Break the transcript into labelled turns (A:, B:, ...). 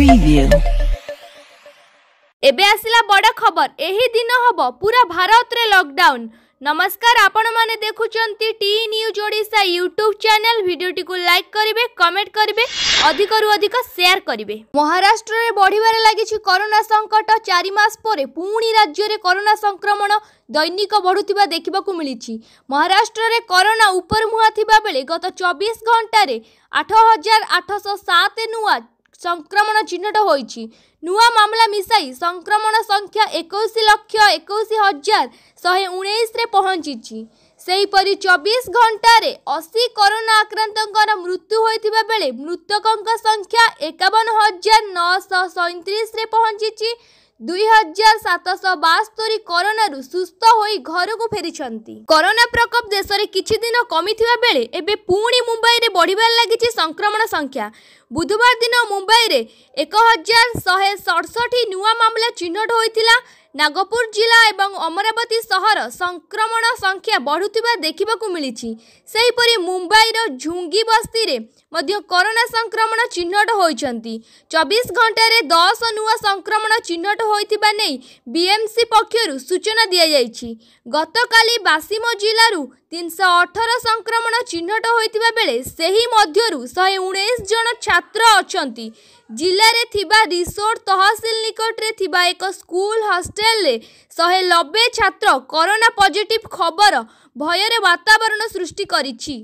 A: preview. ଏବେ ଆସିଲା ବଡ଼ ଖବର ଏହି ଦିନ ହେବ ପୁରା ଭାରତରେ ଲକଡାଉନ ନମସ୍କାର ଆପଣମାନେ ଦେଖୁଛନ୍ତି T news Odisha YouTube channel ଭିଡ଼ିଓଟିକୁ ଲାଇକ୍ କରିବେ କମେଣ୍ଟ କରିବେ ଅଧିକରୁ ଅଧିକ ସେୟାର କରିବେ ମହାରାଷ୍ଟ୍ରରେ ବଢ଼ିବାରେ ଲାଗିଛି କରୋନା ସଙ୍କଟ ଚାରି ମାସ ପରେ ପୁଣି ରାଜ୍ୟରେ କରୋନା ସଂକ୍ରମଣ ଦୈନିକ ବଢ଼ୁଥିବା ଦେଖିବାକୁ ମିଳିଛି ମହାରାଷ୍ଟ୍ରରେ କରୋନା ଉପରମୁହାଁ ଥିବାବେଳେ ଗତ ଚବିଶ ଘଣ୍ଟାରେ ଆଠ ହଜାର ଆଠଶହ ସାତ ନୂଆ ସଂକ୍ରମଣ ଚିହ୍ନଟ ହୋଇଛି ନୂଆ ମାମଲା ମିଶାଇ ସଂକ୍ରମଣ ସଂଖ୍ୟା ଏକୋଇଶ ଲକ୍ଷ ଏକୋଇଶ ହଜାର ଶହେ ଉଣେଇଶରେ ପହଞ୍ଚିଛି ସେହିପରି ଚବିଶ ଘଣ୍ଟାରେ ଅଶୀ କରୋନା ଆକ୍ରାନ୍ତଙ୍କର ମୃତ୍ୟୁ ହୋଇଥିବା ବେଳେ ମୃତକଙ୍କ ସଂଖ୍ୟା ଏକାବନ ହଜାର ନଅଶହ ସଇଁତିରିଶରେ ପହଞ୍ଚିଛି ଦୁଇ ହଜାର ସାତଶହ ବାସ୍ତରୀ କରୋନାରୁ ସୁସ୍ଥ ହୋଇ ଘରକୁ ଫେରିଛନ୍ତି କରୋନା ପ୍ରକୋପ ଦେଶରେ କିଛି ଦିନ କମିଥିବା ବେଳେ ଏବେ ପୁଣି ମୁମ୍ବାଇରେ ବଢ଼ିବାରେ ଲାଗିଛି ସଂକ୍ରମଣ ସଂଖ୍ୟା ବୁଧବାର ଦିନ ମୁମ୍ବାଇରେ ଏକ ହଜାର ଶହେ ସଡ଼ସଠି ନୂଆ ମାମଲା ଚିହ୍ନଟ ହୋଇଥିଲା ନାଗପୁର ଜିଲ୍ଲା ଏବଂ ଅମରାବତୀ ସହର ସଂକ୍ରମଣ ସଂଖ୍ୟା ବଢ଼ୁଥିବା ଦେଖିବାକୁ ମିଳିଛି ସେହିପରି ମୁମ୍ବାଇର ଝୁଙ୍ଗି ବସ୍ତିରେ ମଧ୍ୟ କରୋନା ସଂକ୍ରମଣ ଚିହ୍ନଟ ହୋଇଛନ୍ତି ଚବିଶ ଘଣ୍ଟାରେ ଦଶ ନୂଆ ସଂକ୍ରମଣ ଚିହ୍ନଟ ହୋଇଥିବା ନେଇ ବିଏମ୍ସି ପକ୍ଷରୁ ସୂଚନା ଦିଆଯାଇଛି ଗତକାଲି ବାସିମ ଜିଲ୍ଲାରୁ ତିନିଶହ ଅଠର ସଂକ୍ରମଣ ଚିହ୍ନଟ ହୋଇଥିବା ବେଳେ ସେହି ମଧ୍ୟରୁ ଶହେ ଉଣେଇଶ ଜଣ ଛାତ୍ର ଅଛନ୍ତି ଜିଲ୍ଲାରେ ଥିବା ରିସୋର୍ଟ ତହସିଲ ନିକଟରେ ଥିବା ଏକ ସ୍କୁଲ ହଷ୍ଟେଲରେ ଶହେ ନବେ ଛାତ୍ର କରୋନା ପଜିଟିଭ ଖବର ଭୟରେ ବାତାବରଣ ସୃଷ୍ଟି କରିଛି